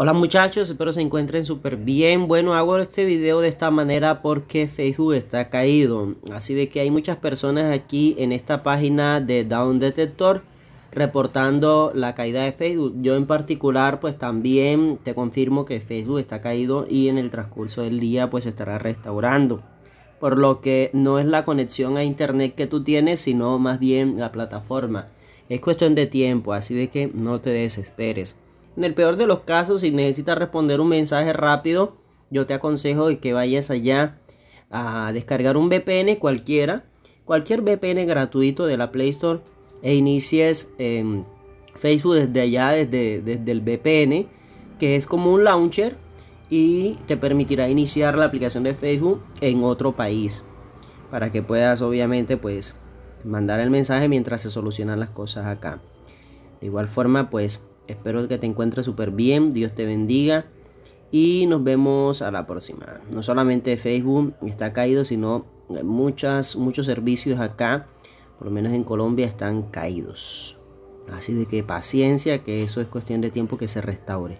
Hola muchachos, espero se encuentren súper bien. Bueno, hago este video de esta manera porque Facebook está caído. Así de que hay muchas personas aquí en esta página de Down Detector reportando la caída de Facebook. Yo en particular pues también te confirmo que Facebook está caído y en el transcurso del día pues estará restaurando. Por lo que no es la conexión a internet que tú tienes, sino más bien la plataforma. Es cuestión de tiempo, así de que no te desesperes. En el peor de los casos, si necesitas responder un mensaje rápido, yo te aconsejo que vayas allá a descargar un VPN cualquiera, cualquier VPN gratuito de la Play Store e inicies en em, Facebook desde allá, desde, desde el VPN, que es como un launcher y te permitirá iniciar la aplicación de Facebook en otro país para que puedas obviamente pues mandar el mensaje mientras se solucionan las cosas acá. De igual forma pues Espero que te encuentres súper bien. Dios te bendiga. Y nos vemos a la próxima. No solamente Facebook está caído, sino muchas, muchos servicios acá, por lo menos en Colombia, están caídos. Así de que paciencia, que eso es cuestión de tiempo que se restaure.